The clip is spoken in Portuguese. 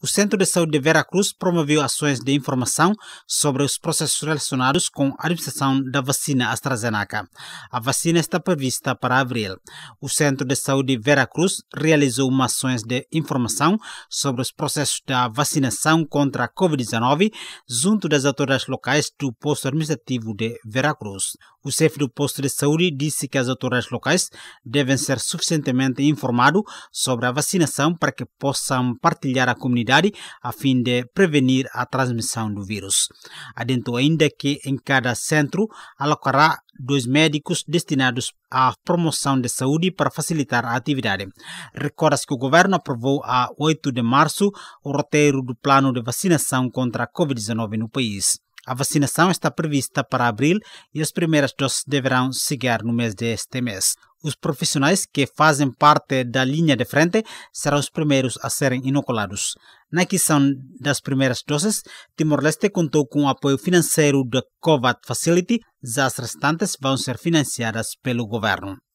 o Centro de Saúde de Vera Cruz promoveu ações de informação sobre os processos relacionados com a administração da vacina AstraZeneca. A vacina está prevista para abril. O Centro de Saúde de Vera Cruz realizou uma ações de informação sobre os processos da vacinação contra a Covid-19 junto das autoridades locais do posto administrativo de Vera Cruz. O chefe do posto de saúde disse que as autoridades locais devem ser suficientemente informados sobre a vacinação para que possam partilhar a comunidade a fim de prevenir a transmissão do vírus. Adentou ainda que em cada centro alocará dois médicos destinados à promoção de saúde para facilitar a atividade. Recorda-se que o governo aprovou a 8 de março o roteiro do plano de vacinação contra a Covid-19 no país. A vacinação está prevista para abril e as primeiras doses deverão chegar no mês deste mês. Os profissionais que fazem parte da linha de frente serão os primeiros a serem inoculados. Na aquisição das primeiras doses, Timor-Leste contou com o apoio financeiro da COVAT Facility, já as restantes vão ser financiadas pelo governo.